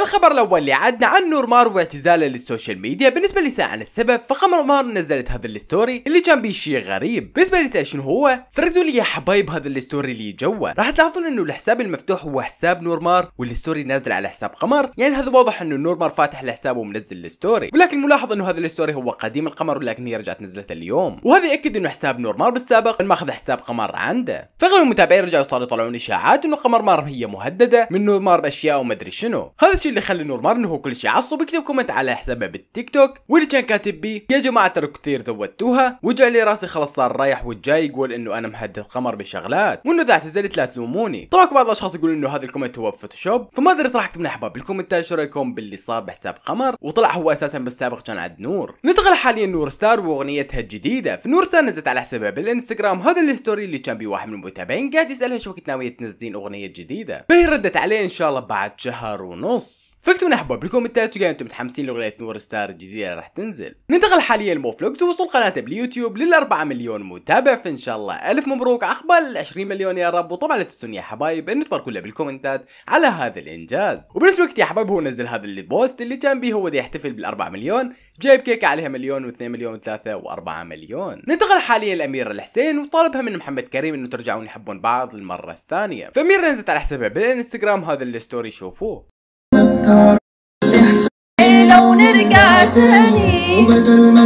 الخبر الاول اللي عدنا عن نور مار واعتزاله للسوشيال ميديا بالنسبه لي عن السبب فقمر مار نزلت هذا الستوري اللي كان بيه شيء غريب بالنسبه لي شنو هو فرزوا لي يا حبايب هذا الستوري اللي جوا راح تلاحظون انه الحساب المفتوح هو حساب نور مار والستوري نازل على حساب قمر يعني هذا واضح انه نور مار فاتح الحساب ومنزل الستوري ولكن ملاحظ انه هذا الستوري هو قديم القمر ولكن هي رجعت نزلته اليوم وهذا ياكد انه حساب نور مار بالسابق ماخذ حساب قمر عنده فاغلب المتابعين رجعوا صاروا يطلعون اشاعات انه قمر مار هي مهدده من نور مار باشياء ادري شنو هذا الشيء الشيء اللي خلى نورمار انه كل شيء عصب يكتب كومنت على حسابه بالتيك توك واللي كان كاتب بيه يا جماعه ترى كثير زودتوها وجع لي راسي خلاص صار رايح والجاي يقول انه انا محدد قمر بشغلات وانه اذا اعتزلت لا تلوموني طبعا بعض الاشخاص يقولون انه هذا الكومنت هو فوتوشوب فما ادري صراحه من احباب بالكومنتات شو رايكم باللي صار بحساب قمر وطلع هو اساسا بالسابق كان عند نور ننتقل حاليا نور ستار واغنيتها الجديده فنور ستار نزلت على حسابها بالانستغرام هذا الستوري اللي كان بيه واحد من المتابعين قاعد يسالها شو وقت ناويه تنزلين اغنيه جديده فهي ردت عليه ان شاء الله بعد شهر ونص فكتوا من احباب لكم التالت جاي انتم متحمسين لغنية نور ستار الجديدة راح تنزل ننتقل حاليا لموفلوكس ووصول قناته باليوتيوب لل 4 مليون متابع فان شاء الله الف مبروك عقبال ال 20 مليون يا رب وطبعا لا تنسون يا حبايب ان تباركوا له بالكومنتات على هذا الانجاز وبنفس الوقت يا حبايب هو نزل هذا البوست اللي كان به هو بده يحتفل بال 4 مليون جايب كيكة عليها مليون و2 مليون و3 و4 مليون ننتقل حاليا الاميرة الحسين وطالبها من محمد كريم انه ترجعون يحبون بعض للمرة الثانية فاميرة نزلت على حسابها بالانستغرام هذا الستوري شوفوه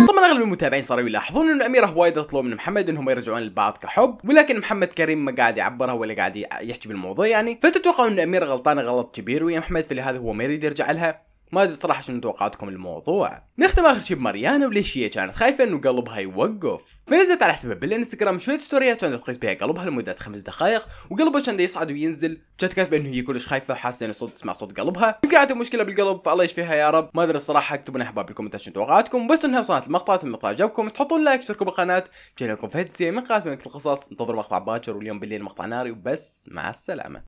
طبعا اغلب المتابعين صاروا يلاحظون ان الاميره وايد تطلب من محمد انهم يرجعون لبعض كحب ولكن محمد كريم ما قاعد يعبرها ولا قاعد يحكي بالموضوع يعني فتتوقع ان الاميره غلطانه غلط كبير ويا محمد فلهذا هو ما يريد يرجع لها ما ادري صراحه شنو توقعاتكم الموضوع نختم اخر شيء بماريانا وليش هي كانت خايفه انه قلبها يوقف فنزلت على حسابها بالانستغرام شويه ستوريات كانت تقيس بها قلبها لمده خمس دقائق وقلبها كان يصعد وينزل كانت كاتبه انه هي كلش خايفه وحاسه انه صوت تسمع صوت قلبها يمكن عندها مشكله بالقلب فالله يشفيها يا رب ما ادري الصراحه اكتبوا لنا احباب بالكومنتات شنو توقعاتكم بس انها وصلت المقطع المقطع عجبكم تحطون لايك تشتركوا بالقناه جايين لكم في هدسيه من قناه من القصص انتظروا مقطع باكر واليوم بالليل مقطع ناري وبس مع السلامه